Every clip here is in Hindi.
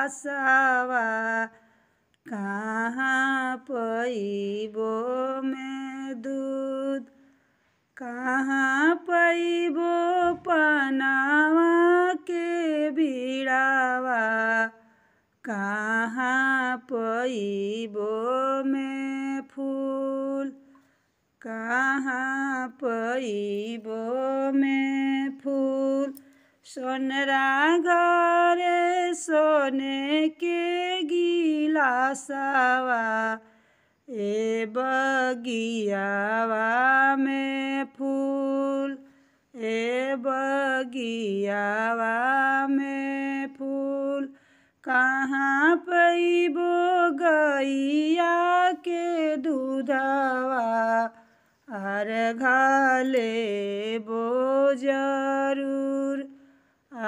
आसावा कहाँ पैबो में दूध कहाँ पैबो पनावा के बीड़ावा कहाँ पैबो में फूल कहाँ पैबो में फूल सोनरा गरे सोने के गीला सवा ए बगियावा में फूल ए बगियावा में फूल कहाँ पैबो गैया के दूधवा अर घाले बो जरू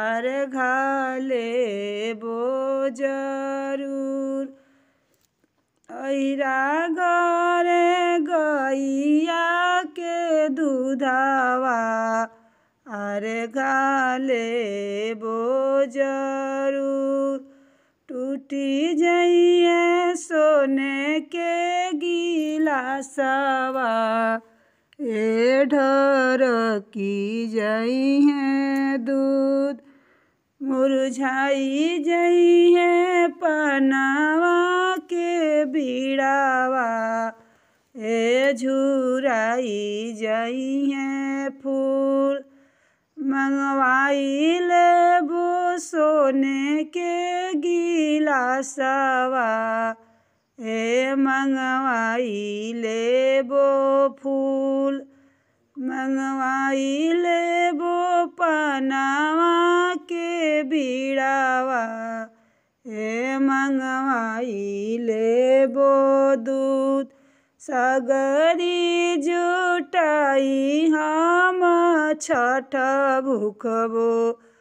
আর ঘালে বোজরুর ঐরা গরে গইয়াকে দুধাওয়া আর গালে বোজরু टूटी जाइए सोने के गिलासवा ए ढोर की जाइए दूध मुरझाई जई है पनावा के बीड़ावा ए झुराई जई है फूल मंगवाई ले सोने के गिलासवा ए मंगवाई ले फूल मंगवाई ले प नवा के बीड़ावा हे मंगवाई ले बो दूध सगरी जुटाई हम छठ भूखबो